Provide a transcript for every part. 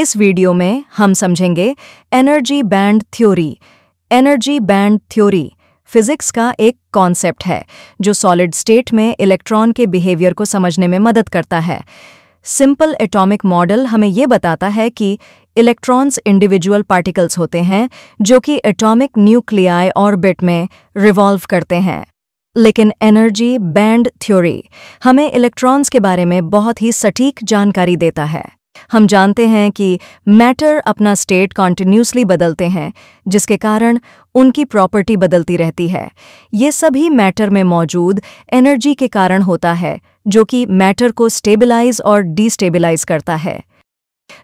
इस वीडियो में हम समझेंगे energy band theory energy band theory physics का एक कॉन्सेप्ट है जो सॉलिड स्टेट में इलेक्ट्रॉन के बिहेवियर को समझने में मदद करता है सिंपल एटॉमिक मॉडल हमें ये बताता है कि इलेक्ट्रॉन्स इंडिविजुअल पार्टिकल्स होते हैं जो कि एटॉमिक न्यूक्लियाई ऑर्बिट में रिवॉल्व करते हैं लेकिन एनर्जी बैंड थ्योरी हमें इलेक्ट्रॉन्स के बारे में बहुत ही सटीक जानकारी देता है हम जानते हैं कि मैटर अपना स्टेट कॉन्टीन्यूसली बदलते हैं जिसके कारण उनकी प्रॉपर्टी बदलती रहती है ये सभी मैटर में मौजूद एनर्जी के कारण होता है जो कि मैटर को स्टेबलाइज और डीस्टेबलाइज करता है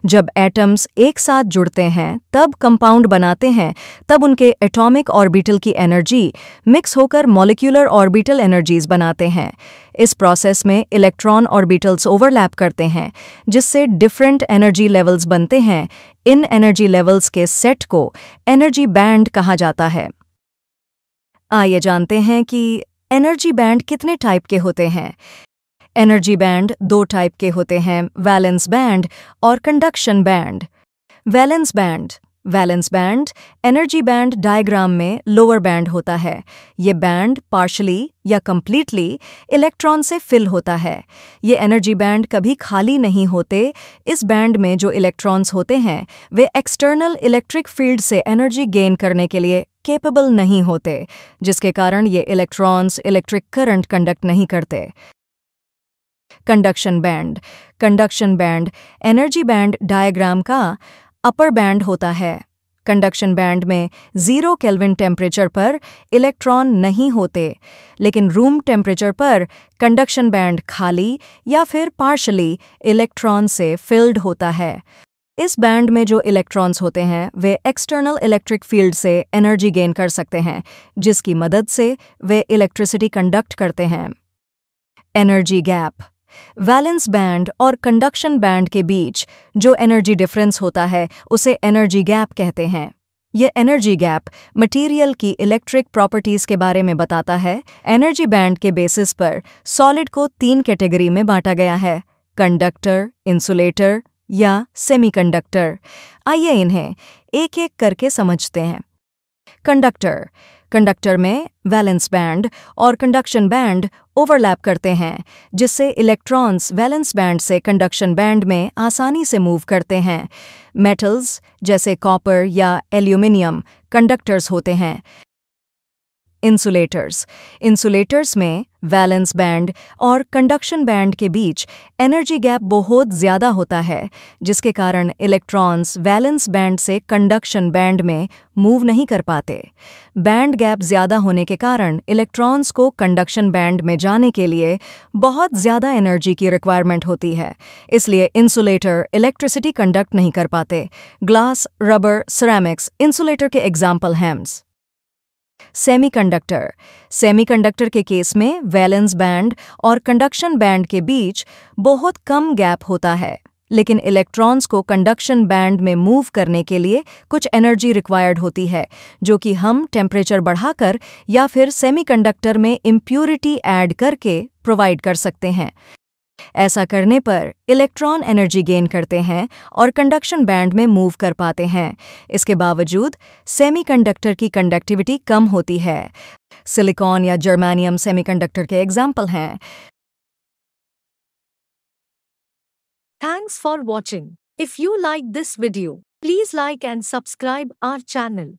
जब एटम्स एक साथ जुड़ते हैं तब कंपाउंड बनाते हैं तब उनके एटॉमिक ऑर्बिटल की एनर्जी मिक्स होकर मॉलिक्यूलर ऑर्बिटल एनर्जीज बनाते हैं इस प्रोसेस में इलेक्ट्रॉन ऑर्बिटल्स ओवरलैप करते हैं जिससे डिफरेंट एनर्जी लेवल्स बनते हैं इन एनर्जी लेवल्स के सेट को एनर्जी बैंड कहा जाता है आइए जानते हैं कि एनर्जी बैंड कितने टाइप के होते हैं एनर्जी बैंड दो टाइप के होते हैं वैलेंस बैंड और conduction band valence band valence band energy band diagram में लोअर बैंड होता है ये बैंड पार्शली या कम्प्लीटली इलेक्ट्रॉन से फिल होता है ये एनर्जी बैंड कभी खाली नहीं होते इस बैंड में जो इलेक्ट्रॉन्स होते हैं वे एक्सटर्नल इलेक्ट्रिक फील्ड से एनर्जी गेन करने के लिए केपेबल नहीं होते जिसके कारण ये इलेक्ट्रॉन्स इलेक्ट्रिक करंट कंडक्ट नहीं करते conduction band conduction band energy band diagram का अपर बैंड होता है कंडक्शन बैंड में ज़ीरो केल्विन टेम्परेचर पर इलेक्ट्रॉन नहीं होते लेकिन रूम टेम्परेचर पर कंडक्शन बैंड खाली या फिर पार्शली इलेक्ट्रॉन से फिल्ड होता है इस बैंड में जो इलेक्ट्रॉन्स होते हैं वे एक्सटर्नल इलेक्ट्रिक फील्ड से एनर्जी गेन कर सकते हैं जिसकी मदद से वे इलेक्ट्रिसिटी कंडक्ट करते हैं एनर्जी गैप वैलेंस बैंड और कंडक्शन बैंड के बीच जो एनर्जी डिफरेंस होता है उसे एनर्जी गैप कहते हैं यह एनर्जी गैप मटेरियल की इलेक्ट्रिक प्रॉपर्टीज के बारे में बताता है एनर्जी बैंड के बेसिस पर सॉलिड को तीन कैटेगरी में बांटा गया है कंडक्टर इंसुलेटर या सेमीकंडक्टर आइए इन्हें एक एक करके समझते हैं कंडक्टर कंडक्टर में वैलेंस बैंड और कंडक्शन बैंड ओवरलैप करते हैं जिससे इलेक्ट्रॉन्स वैलेंस बैंड से कंडक्शन बैंड में आसानी से मूव करते हैं मेटल्स जैसे कॉपर या एल्यूमिनियम कंडक्टर्स होते हैं इंसुलेटर्स इंसुलेटर्स में वैलेंस बैंड और कंडक्शन बैंड के बीच एनर्जी गैप बहुत ज़्यादा होता है जिसके कारण इलेक्ट्रॉन्स वैलेंस बैंड से कंडक्शन बैंड में मूव नहीं कर पाते बैंड गैप ज़्यादा होने के कारण इलेक्ट्रॉन्स को कंडक्शन बैंड में जाने के लिए बहुत ज़्यादा एनर्जी की रिक्वायरमेंट होती है इसलिए इंसुलेटर इलेक्ट्रिसिटी कंडक्ट नहीं कर पाते ग्लास रबर सरामिक्स इंसुलेटर के एग्जाम्पल हैम्स सेमीकंडक्टर सेमीकंडक्टर के केस में वैलेंस बैंड और कंडक्शन बैंड के बीच बहुत कम गैप होता है लेकिन इलेक्ट्रॉन्स को कंडक्शन बैंड में मूव करने के लिए कुछ एनर्जी रिक्वायर्ड होती है जो कि हम टेम्परेचर बढ़ाकर या फिर सेमीकंडक्टर में इम्प्योरिटी ऐड करके प्रोवाइड कर सकते हैं ऐसा करने पर इलेक्ट्रॉन एनर्जी गेन करते हैं और कंडक्शन बैंड में मूव कर पाते हैं इसके बावजूद सेमीकंडक्टर की कंडक्टिविटी कम होती है सिलिकॉन या जर्मेनियम सेमीकंडक्टर के एग्जाम्पल हैं thanks for watching if you like this video please like and subscribe our channel